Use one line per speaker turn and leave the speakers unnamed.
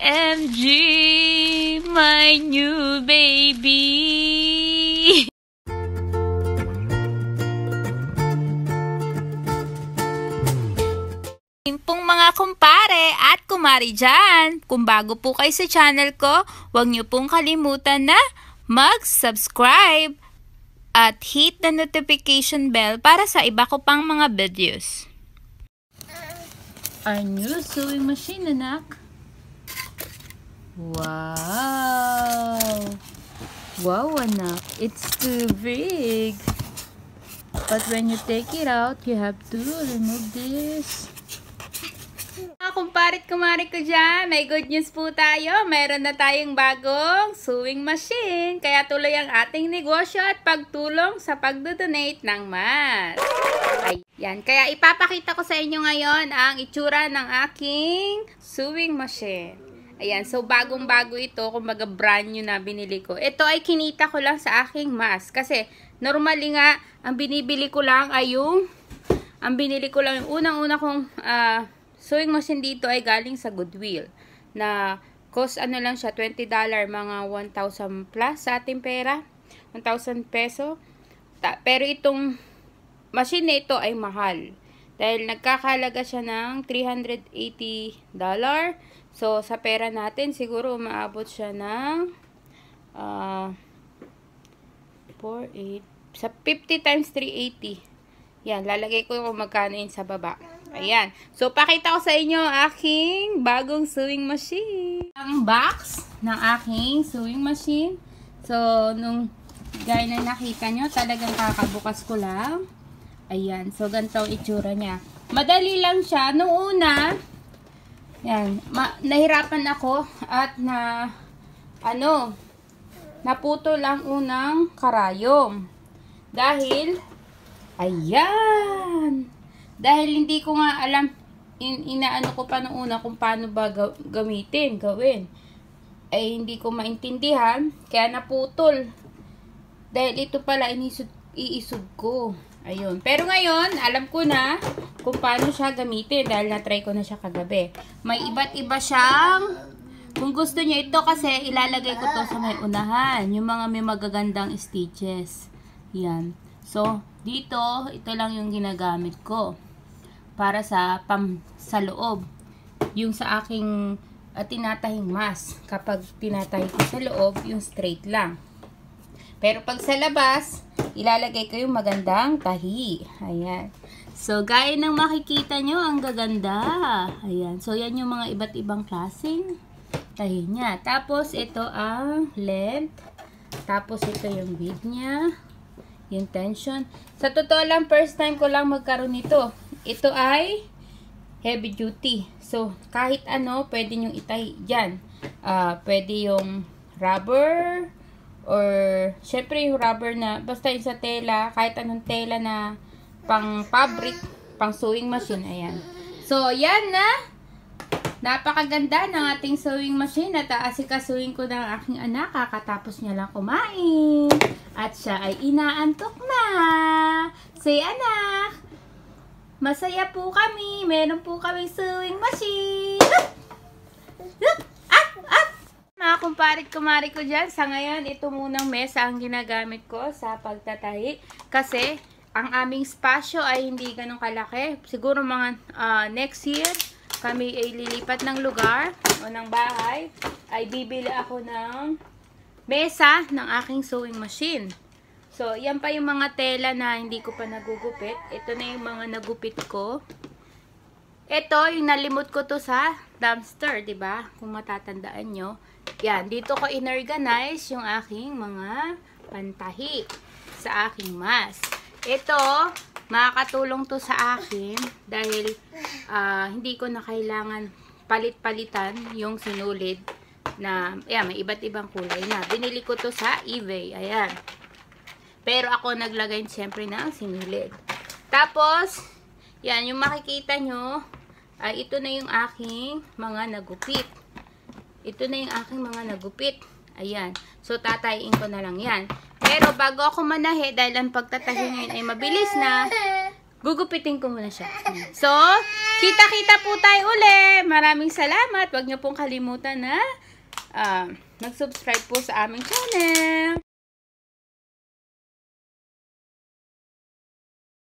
OMG, my new baby. Pong mga kumpare at kumari dyan, kung bago po kayo sa channel ko, huwag niyo pong kalimutan na mag-subscribe at hit the notification bell para sa iba ko pang mga videos. Our new sewing machine, anak. Wow! Wow, anak. It's too big. But when you take it out, you have to remove this. Mga ah, kumparit kumari ko dyan, may good news po tayo. Meron na tayong bagong sewing machine. Kaya tuloy ang ating negosyo at pagtulong sa pagdodonate ng mas. Ayan, kaya ipapakita ko sa inyo ngayon ang itsura ng aking sewing machine. Ayan, so bagong-bago ito, kumbaga brand new na binili ko. Ito ay kinita ko lang sa aking mask. Kasi, normally nga, ang binibili ko lang ay yung, ang binili ko lang, yung unang-una kong uh, sewing machine dito ay galing sa Goodwill. Na, cost ano lang siya, $20, mga 1,000 plus sa ating pera. 1,000 peso. Ta pero itong machine na ito ay mahal. Dahil nagkakalaga siya ng $380. So, sa pera natin, siguro umaabot siya ng uh, ah, 4, sa 50 times 380. Yan, lalagay ko kung magkano yun sa baba. Ayan. So, pakita ko sa inyo aking bagong sewing machine. Ang box ng aking sewing machine. So, nung gaya na nakita nyo, talagang kakabukas ko lang. Ayan. So, ganito itsura niya. Madali lang siya. Noong una, yan, nahirapan ako at na, ano, naputo lang unang karayom. Dahil, ayan, dahil hindi ko nga alam, in, inaano ko pa noong una kung paano ba ga, gamitin, gawin. Ay, eh, hindi ko maintindihan, kaya naputol. Dahil ito pala, inisod, iisod ko. Ayun. Pero ngayon, alam ko na kung paano siya gamitin dahil na-try ko na siya kagabi. May iba't iba siyang kung gusto niyo ito kasi ilalagay ko to sa may unahan. Yung mga may magagandang stitches. Yan. So, dito, ito lang yung ginagamit ko. Para sa pam sa loob. Yung sa aking uh, tinatahing mas. Kapag tinatahi ko sa loob, yung straight lang. Pero pag sa labas, ilalagay ko yung magandang tahi. Ayan. So, gaya ng makikita nyo, ang gaganda. Ayan. So, yan yung mga iba't ibang klaseng tahi niya. Tapos, ito ang length. Tapos, ito yung width niya. Yung tension. Sa totoo lang, first time ko lang magkaroon nito. Ito ay heavy duty. So, kahit ano, pwede nyo itahi dyan. Uh, pwede yung rubber, or syempre yung rubber na basta yung sa tela, kahit anong tela na pang fabric, pang sewing machine, ayan. So, yan na. Napakaganda ng ating sewing machine at aasikasuhin ko ng aking anak kakatapos niya lang kumain. At siya ay inaantok na. Say anak, masaya po kami. Meron po kami sewing machine. Look! Look! Mga kumparit kumare ko dyan, sa ngayon ito munang mesa ang ginagamit ko sa pagtatahi kasi ang aming spasyo ay hindi ganun kalaki. Siguro mga uh, next year kami ay lilipat ng lugar o ng bahay ay bibili ako ng mesa ng aking sewing machine. So, yan pa yung mga tela na hindi ko pa nagugupit. Ito na yung mga nagupit ko. Ito, yung nalimot ko to sa dumpster, ba diba? Kung matatandaan nyo. Yan, dito ko inorganize yung aking mga pantahi sa aking mask. Ito, makakatulong to sa akin dahil uh, hindi ko na kailangan palit-palitan yung sinulid na, ayan, may iba't ibang kulay na. Binili ko to sa eBay, ayan. Pero ako naglagay siyempre ng sinulid. Tapos, yan, yung makikita nyo, ay ito na yung aking mga nagupit. Ito na yung aking mga nagupit. Ayan. So, tatayin ko na lang yan. Pero, bago ako manahe, dahil ang pagtatahi ngayon ay mabilis na, gugupitin ko muna siya. So, kita-kita po tayo uli. Maraming salamat. Huwag niyo pong kalimutan na uh, mag-subscribe po sa aming channel.